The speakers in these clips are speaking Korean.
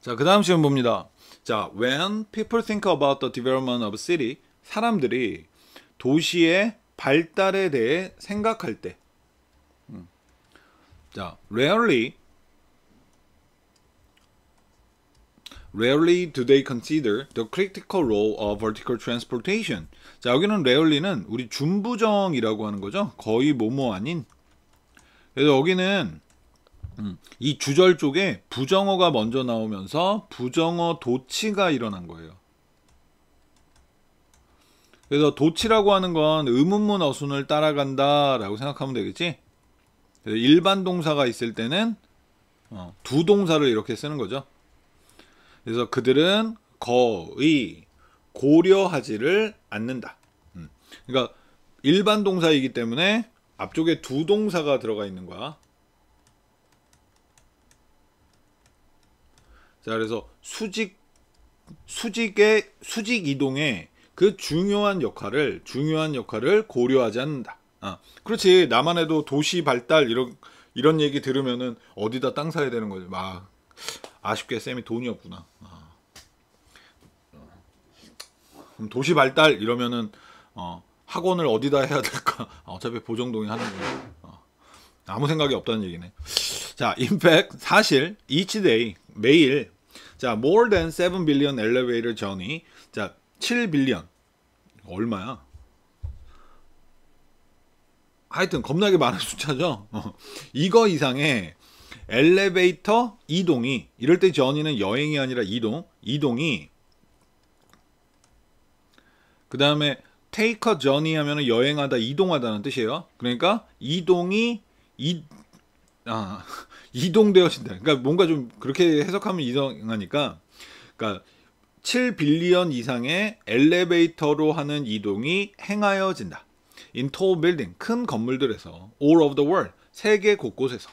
자, 그 다음 시험 봅니다. 자, when people think about the development of a city, 사람들이 도시의 발달에 대해 생각할 때, 음. 자, rarely, rarely do they consider the critical role of vertical transportation. 자, 여기는 rarely는 우리 준부정이라고 하는 거죠. 거의 뭐뭐 아닌. 그래서 여기는 음. 이 주절 쪽에 부정어가 먼저 나오면서 부정어 도치가 일어난 거예요. 그래서 도치라고 하는 건 의문문 어순을 따라간다라고 생각하면 되겠지. 그래서 일반 동사가 있을 때는 어, 두 동사를 이렇게 쓰는 거죠. 그래서 그들은 거의 고려하지를 않는다. 음, 그러니까 일반 동사이기 때문에 앞쪽에 두 동사가 들어가 있는 거야. 자 그래서 수직 수직의 수직 이동에 그 중요한 역할을 중요한 역할을 고려하지 않는다. 아, 그렇지 나만 해도 도시 발달 이런 이런 얘기 들으면은 어디다 땅 사야 되는 거지. 막 아, 아쉽게 쌤이 돈이 없구나. 아. 도시 발달 이러면은 어, 학원을 어디다 해야 될까? 아, 어차피 보정동이 하는 거야. 어, 아무 생각이 없다는 얘기네. 자, 임팩 사실 each day 매일 자, more than 7 billion elevator journey. 자, 7 빌리언. 얼마야? 하여튼 겁나게 많은 숫자죠. 어. 이거 이상의 엘리베이터 이동이 이럴 때 전이는 여행이 아니라 이동 이동이 그 다음에 take a journey 하면은 여행하다 이동하다는 뜻이에요. 그러니까 이동이 이, 아 이동되어진다. 그러니까 뭔가 좀 그렇게 해석하면 이상하니까, 그러니까 7 빌리언 이상의 엘리베이터로 하는 이동이 행하여진다. In tall building, 큰 건물들에서 all o v the world, 세계 곳곳에서.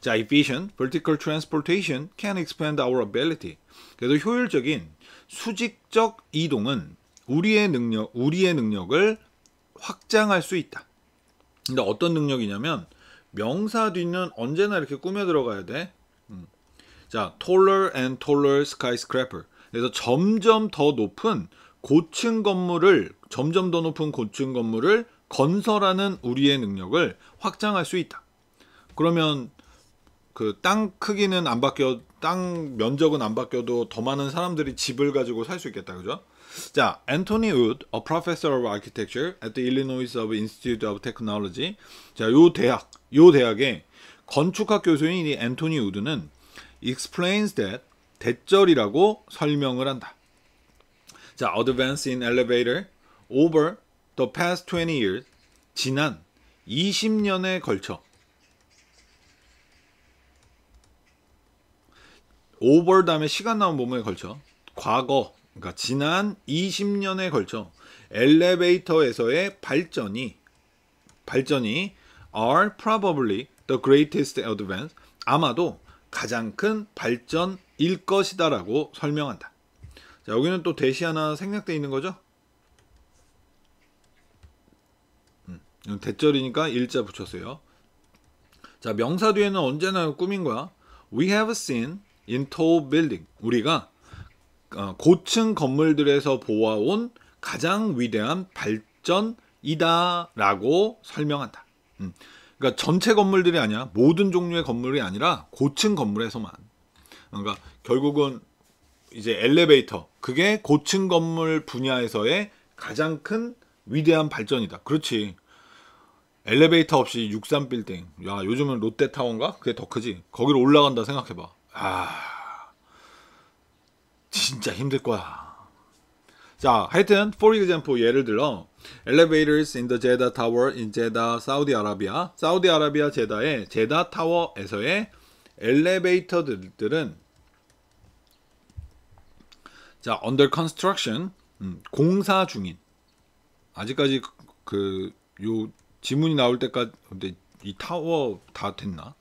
자, efficient vertical transportation can expand our ability. 그래서 효율적인 수직적 이동은 우리의 능력, 우리의 능력을 확장할 수 있다. 근데 어떤 능력이냐면 명사 뒤는 언제나 이렇게 꾸며 들어가야 돼. 음. 자, taller and taller skyscraper. 그래서 점점 더 높은 고층 건물을 점점 더 높은 고층 건물을 건설하는 우리의 능력을 확장할 수 있다. 그러면 그 땅 크기는 안 바뀌어 땅 면적은 안 바뀌어도 더 많은 사람들이 집을 가지고 살 수 있겠다 그죠? 자, Anthony Wood, a professor of architecture at the Illinois of Institute of Technology. 자, 요 대학, 요 대학의 건축학 교수인 이 앤토니 우드는 explains that 대절이라고 설명을 한다. 자, advance in elevator over the past 20 years. 지난 20년에 걸쳐 오벌 다음에 시간 나온 부분에 걸쳐 과거, 그러니까 지난 20년에 걸쳐 엘리베이터에서의 발전이 발전이 are probably the greatest advance 아마도 가장 큰 발전일 것이다라고 설명한다. 자, 여기는 또 대시 하나 생략되어 있는 거죠? 음, 대절이니까 일자 붙였어요. 자, 명사 뒤에는 언제나 꾸민 거야. We have seen 인터 t a l 우리가 어, 고층 건물들에서 보아온 가장 위대한 발전이다라고 설명한다. 음. 그러니까 전체 건물들이 아니야. 모든 종류의 건물이 아니라 고층 건물에서만. 그러니까 결국은 이제 엘리베이터. 그게 고층 건물 분야에서의 가장 큰 위대한 발전이다. 그렇지. 엘리베이터 없이 63빌딩. 야, 요즘은 롯데타운가 그게 더 크지. 거기로 올라간다 생각해봐. 아, 진짜 힘들 거야. 자, 하여튼 for example 예를 들어 elevators in the Jeddah Tower in Jeddah, 사우디 아라비아, 사우디 아라비아 제다의 제다 타워에서의 엘리베이터들은 자, under construction 음, 공사 중인. 아직까지 그요 지문이 나올 때까지 근데 이 타워 다 됐나?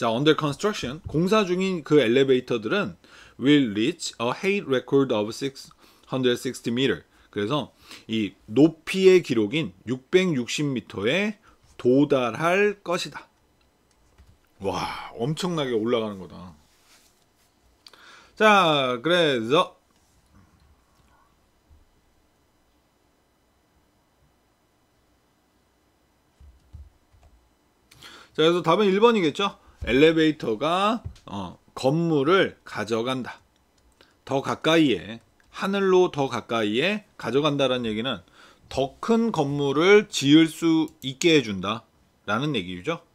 자, under construction 공사 중인 그 엘리베이터들은 will reach a height record of 660 m e 그래서 이 높이의 기록인 660m에 도달할 것이다. 와, 엄청나게 올라가는 거다. 자, 그래서 자, 그래서 답은 1번이겠죠? 엘리베이터가 어, 건물을 가져간다. 더 가까이에 하늘로 더 가까이에 가져간다라는 얘기는 더 큰 건물을 지을 수 있게 해준다 라는 얘기죠.